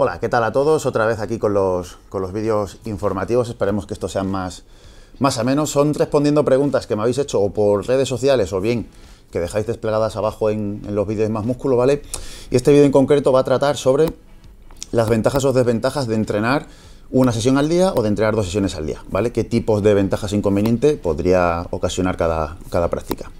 Hola, ¿qué tal a todos? Otra vez aquí con los, vídeos informativos, esperemos que estos sean más, más menos. Son respondiendo preguntas que me habéis hecho o por redes sociales o bien que dejáis desplegadas abajo en, los vídeos más músculo, ¿vale? Y este vídeo en concreto va a tratar sobre las ventajas o desventajas de entrenar una sesión al día o de entrenar dos sesiones al día, ¿vale? ¿Qué tipos de ventajas e inconvenientes podría ocasionar cada práctica?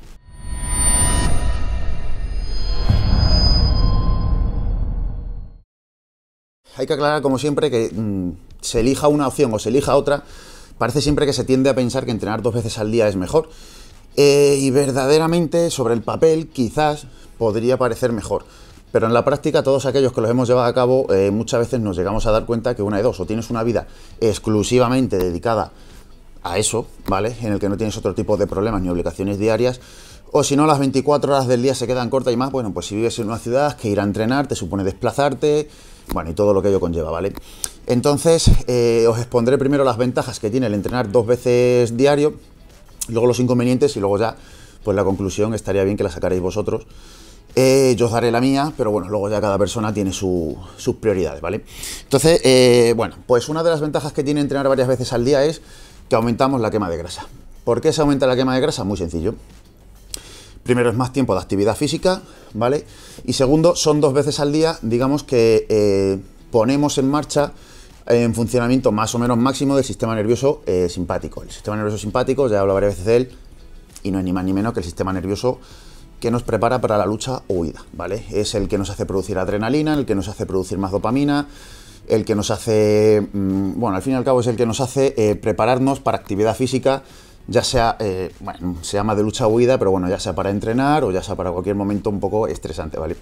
hay que aclarar, como siempre, que mm, se elija una opción o se elija otra, parece siempre que se tiende a pensar que entrenar dos veces al día es mejor. Eh, y verdaderamente, sobre el papel, quizás podría parecer mejor. Pero en la práctica, todos aquellos que los hemos llevado a cabo, eh, muchas veces nos llegamos a dar cuenta que una de dos, o tienes una vida exclusivamente dedicada a eso, ¿vale? En el que no tienes otro tipo de problemas ni obligaciones diarias, o si no, las 24 horas del día se quedan cortas y más, bueno, pues si vives en una ciudad, que ir a entrenar te supone desplazarte, bueno, y todo lo que ello conlleva, ¿vale? Entonces, eh, os expondré primero las ventajas que tiene el entrenar dos veces diario, luego los inconvenientes y luego ya, pues la conclusión estaría bien que la sacaréis vosotros. Eh, yo os daré la mía, pero bueno, luego ya cada persona tiene sus prioridades, ¿vale? Entonces, eh, bueno, pues una de las ventajas que tiene entrenar varias veces al día es que aumentamos la quema de grasa. ¿Por qué se aumenta la quema de grasa? Muy sencillo. Primero es más tiempo de actividad física, ¿vale? Y segundo, son dos veces al día, digamos que eh, ponemos en marcha en funcionamiento más o menos máximo del sistema nervioso eh, simpático. El sistema nervioso simpático, ya hablado varias veces de él, y no es ni más ni menos que el sistema nervioso que nos prepara para la lucha o huida, ¿vale? Es el que nos hace producir adrenalina, el que nos hace producir más dopamina, el que nos hace, mm, bueno, al fin y al cabo es el que nos hace eh, prepararnos para actividad física ya sea, eh, bueno, se llama de lucha huida, pero bueno, ya sea para entrenar o ya sea para cualquier momento un poco estresante, ¿vale?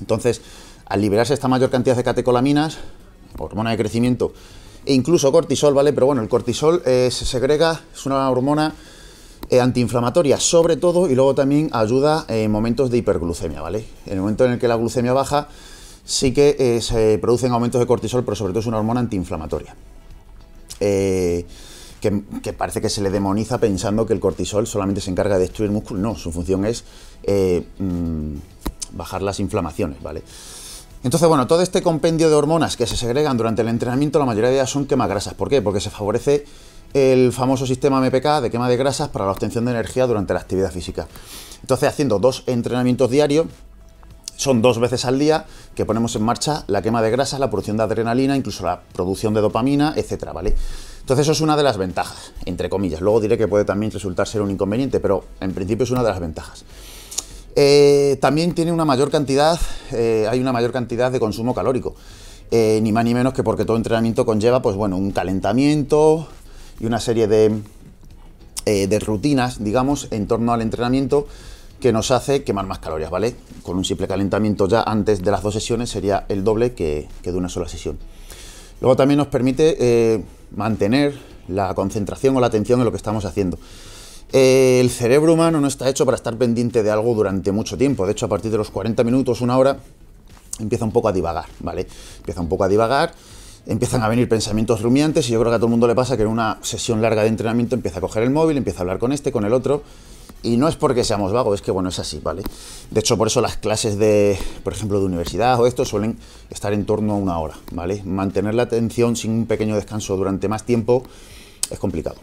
Entonces, al liberarse esta mayor cantidad de catecolaminas, hormona de crecimiento, e incluso cortisol, ¿vale? Pero bueno, el cortisol eh, se segrega, es una hormona eh, antiinflamatoria, sobre todo, y luego también ayuda en momentos de hiperglucemia, ¿vale? En el momento en el que la glucemia baja, sí que se producen aumentos de cortisol, pero sobre todo es una hormona antiinflamatoria. Eh, que, parece que se le demoniza pensando que el cortisol solamente se encarga de destruir músculo. No, su función es eh, mm, bajar las inflamaciones, ¿vale? Entonces, bueno, todo este compendio de hormonas que se segregan durante el entrenamiento, la mayoría de ellas son grasas ¿Por qué? Porque se favorece el famoso sistema MPK de quema de grasas para la obtención de energía durante la actividad física. Entonces, haciendo dos entrenamientos diarios, son dos veces al día que ponemos en marcha la quema de grasas, la producción de adrenalina, incluso la producción de dopamina, etcétera, ¿vale? Entonces eso es una de las ventajas, entre comillas. Luego diré que puede también resultar ser un inconveniente, pero en principio es una de las ventajas. Eh, también tiene una mayor cantidad, eh, hay una mayor cantidad de consumo calórico. Eh, ni más ni menos que porque todo entrenamiento conlleva, pues bueno, un calentamiento y una serie de, rutinas, digamos, en torno al entrenamiento que nos hace quemar más calorías, ¿vale? Con un simple calentamiento ya antes de las dos sesiones sería el doble que, que de una sola sesión. Luego también nos permite mantener la concentración o la atención en lo que estamos haciendo. Eh, el cerebro humano no está hecho para estar pendiente de algo durante mucho tiempo. De hecho, a partir de los 40 minutos, una hora, empieza un poco a divagar, ¿vale? Empieza un poco a divagar, empiezan a venir pensamientos rumiantes y yo creo que a todo el mundo le pasa que en una sesión larga de entrenamiento empieza a coger el móvil, empieza a hablar con este, con el otro y no es porque seamos vagos, es que bueno, es así, ¿vale? De hecho, por eso las clases de, por ejemplo, de universidad o esto suelen estar en torno a una hora, ¿vale? Mantener la atención sin un pequeño descanso durante más tiempo es complicado.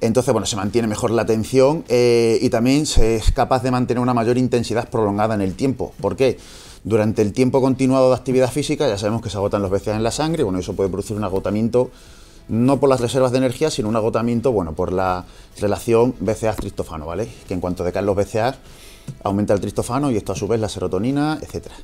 Entonces, bueno, se mantiene mejor la atención eh, y también se es capaz de mantener una mayor intensidad prolongada en el tiempo. ¿Por qué? Durante el tiempo continuado de actividad física ya sabemos que se agotan los veces en la sangre, bueno, eso puede producir un agotamiento no por las reservas de energía, sino un agotamiento, bueno, por la relación bca tristofano, ¿vale? Que en cuanto decaen los BCA, aumenta el tristofano y esto a su vez la serotonina, etcétera.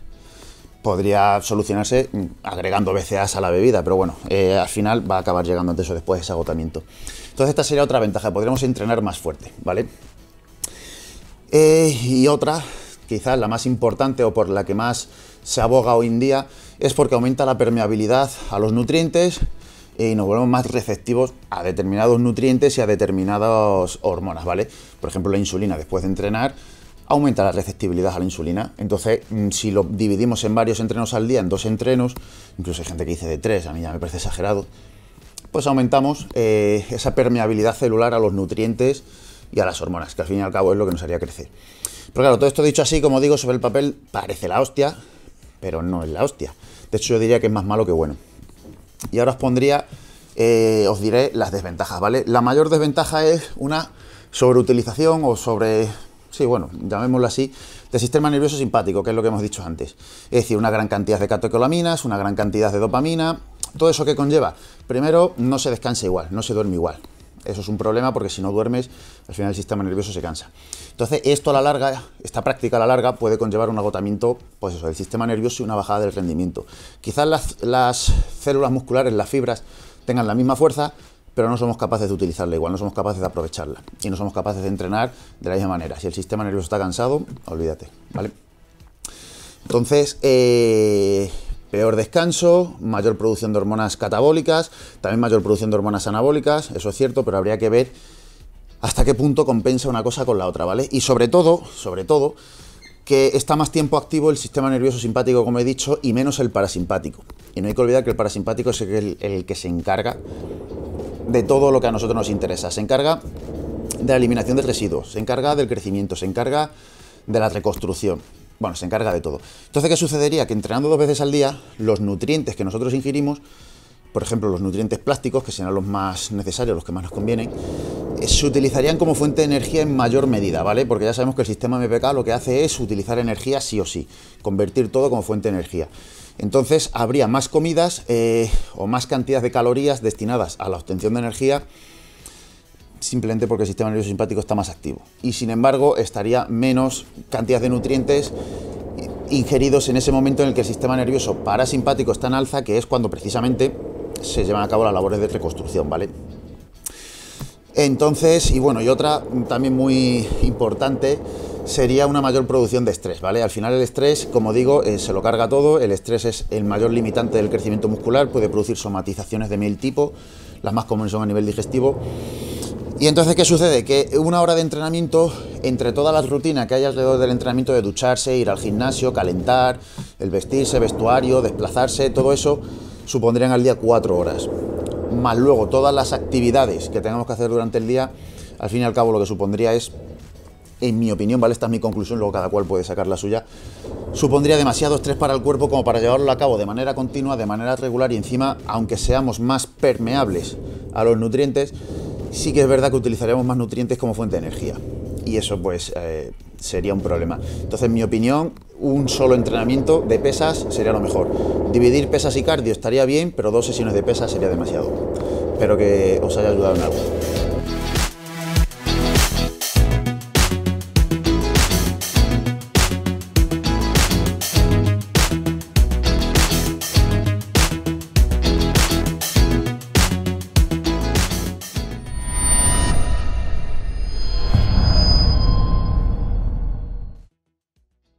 Podría solucionarse mm, agregando BCAs a la bebida, pero bueno, eh, al final va a acabar llegando antes o después ese agotamiento. Entonces esta sería otra ventaja, podríamos entrenar más fuerte, ¿vale? Eh, y otra, quizás la más importante o por la que más se aboga hoy en día, es porque aumenta la permeabilidad a los nutrientes, y nos volvemos más receptivos a determinados nutrientes y a determinadas hormonas, ¿vale? Por ejemplo, la insulina después de entrenar aumenta la receptibilidad a la insulina. Entonces, mm, si lo dividimos en varios entrenos al día, en dos entrenos, incluso hay gente que dice de tres, a mí ya me parece exagerado, pues aumentamos eh, esa permeabilidad celular a los nutrientes y a las hormonas, que al fin y al cabo es lo que nos haría crecer. Pero claro, todo esto dicho así, como digo, sobre el papel parece la hostia, pero no es la hostia. De hecho, yo diría que es más malo que bueno. Y ahora os pondría, eh, os diré las desventajas, ¿vale? La mayor desventaja es una sobreutilización o sobre, sí, bueno, llamémoslo así, del sistema nervioso simpático, que es lo que hemos dicho antes. Es decir, una gran cantidad de catecolaminas, una gran cantidad de dopamina, todo eso que conlleva. Primero, no se descansa igual, no se duerme igual. Eso es un problema porque si no duermes, al final el sistema nervioso se cansa. Entonces, esto a la larga, esta práctica a la larga puede conllevar un agotamiento pues eso, del sistema nervioso y una bajada del rendimiento. Quizás las, células musculares, las fibras, tengan la misma fuerza, pero no somos capaces de utilizarla igual, no somos capaces de aprovecharla y no somos capaces de entrenar de la misma manera. Si el sistema nervioso está cansado, olvídate, ¿vale? Entonces, eh, peor descanso, mayor producción de hormonas catabólicas, también mayor producción de hormonas anabólicas, eso es cierto, pero habría que ver hasta qué punto compensa una cosa con la otra, ¿vale? Y sobre todo, sobre todo, que está más tiempo activo el sistema nervioso simpático, como he dicho, y menos el parasimpático. Y no hay que olvidar que el parasimpático es el, que se encarga de todo lo que a nosotros nos interesa. Se encarga de la eliminación de residuos, se encarga del crecimiento, se encarga de la reconstrucción bueno, se encarga de todo. Entonces, ¿qué sucedería? Que entrenando dos veces al día, los nutrientes que nosotros ingirimos, por ejemplo, los nutrientes plásticos, que serán los más necesarios, los que más nos convienen, eh, se utilizarían como fuente de energía en mayor medida, ¿vale? Porque ya sabemos que el sistema MPK lo que hace es utilizar energía sí o sí, convertir todo como fuente de energía. Entonces habría más comidas eh, o más cantidad de calorías destinadas a la obtención de energía simplemente porque el sistema nervioso simpático está más activo. Y sin embargo, estaría menos cantidad de nutrientes ingeridos en ese momento en el que el sistema nervioso parasimpático está en alza, que es cuando precisamente se llevan a cabo las labores de reconstrucción, ¿vale? Entonces, y bueno, y otra también muy importante sería una mayor producción de estrés, ¿vale? Al final el estrés, como digo, eh, se lo carga todo, el estrés es el mayor limitante del crecimiento muscular, puede producir somatizaciones de mil tipo, las más comunes son a nivel digestivo. Y entonces, ¿qué sucede? Que una hora de entrenamiento, entre todas las rutinas que hay alrededor del entrenamiento de ducharse, ir al gimnasio, calentar, el vestirse, vestuario, desplazarse, todo eso, supondrían al día cuatro horas. Más luego todas las actividades que tengamos que hacer durante el día, al fin y al cabo lo que supondría es, en mi opinión, ¿vale? Esta es mi conclusión, luego cada cual puede sacar la suya, supondría demasiado estrés para el cuerpo como para llevarlo a cabo de manera continua, de manera regular y encima, aunque seamos más permeables a los nutrientes, sí que es verdad que utilizaremos más nutrientes como fuente de energía. Y eso pues eh, sería un problema. Entonces, en mi opinión, un solo entrenamiento de pesas sería lo mejor. Dividir pesas y cardio estaría bien, pero dos sesiones de pesas sería demasiado. Espero que os haya ayudado en algo.